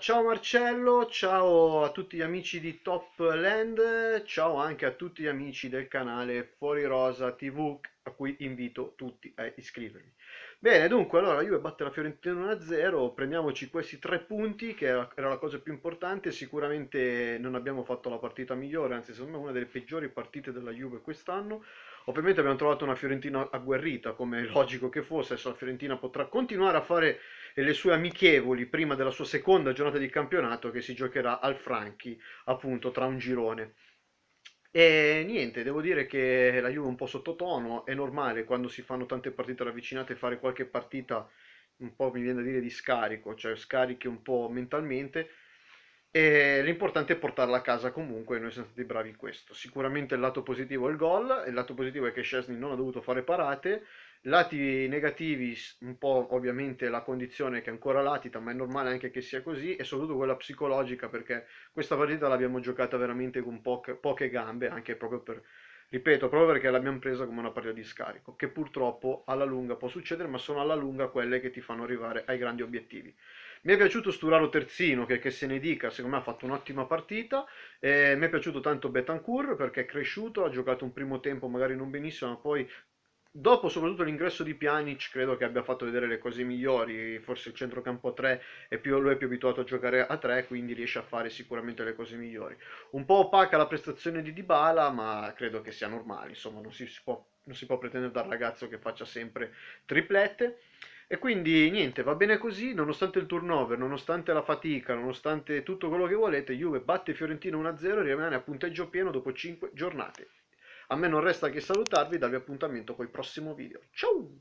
Ciao Marcello, ciao a tutti gli amici di Top Land, ciao anche a tutti gli amici del canale Fuori Rosa TV a cui invito tutti a iscrivervi. Bene, dunque, allora Juve batte la Fiorentina 1-0, prendiamoci questi tre punti, che era la cosa più importante, sicuramente non abbiamo fatto la partita migliore, anzi secondo me una delle peggiori partite della Juve quest'anno, ovviamente abbiamo trovato una Fiorentina agguerrita, come è logico che fosse, adesso la Fiorentina potrà continuare a fare le sue amichevoli prima della sua seconda giornata di campionato che si giocherà al Franchi, appunto, tra un girone e niente, devo dire che la Juve è un po' sottotono, è normale quando si fanno tante partite ravvicinate fare qualche partita un po' mi viene da dire di scarico, cioè scarichi un po' mentalmente. l'importante è portarla a casa comunque, noi siamo stati bravi in questo. Sicuramente il lato positivo è il gol, il lato positivo è che Scesni non ha dovuto fare parate, Lati negativi, un po' ovviamente la condizione che è ancora latita, ma è normale anche che sia così, e soprattutto quella psicologica, perché questa partita l'abbiamo giocata veramente con poche, poche gambe, anche proprio per, ripeto, proprio perché l'abbiamo presa come una partita di scarico, che purtroppo alla lunga può succedere, ma sono alla lunga quelle che ti fanno arrivare ai grandi obiettivi. Mi è piaciuto Sturaro Terzino, che, che se ne dica, secondo me ha fatto un'ottima partita, eh, mi è piaciuto tanto Betancourt perché è cresciuto, ha giocato un primo tempo magari non benissimo, ma poi dopo soprattutto l'ingresso di Pjanic credo che abbia fatto vedere le cose migliori forse il centrocampo a 3 è più, lui è più abituato a giocare a 3 quindi riesce a fare sicuramente le cose migliori un po' opaca la prestazione di Dybala ma credo che sia normale insomma non si, si può, non si può pretendere dal ragazzo che faccia sempre triplette e quindi niente, va bene così, nonostante il turnover, nonostante la fatica, nonostante tutto quello che volete, Juve batte Fiorentino 1-0 e rimane a punteggio pieno dopo 5 giornate. A me non resta che salutarvi e darvi appuntamento col prossimo video. Ciao!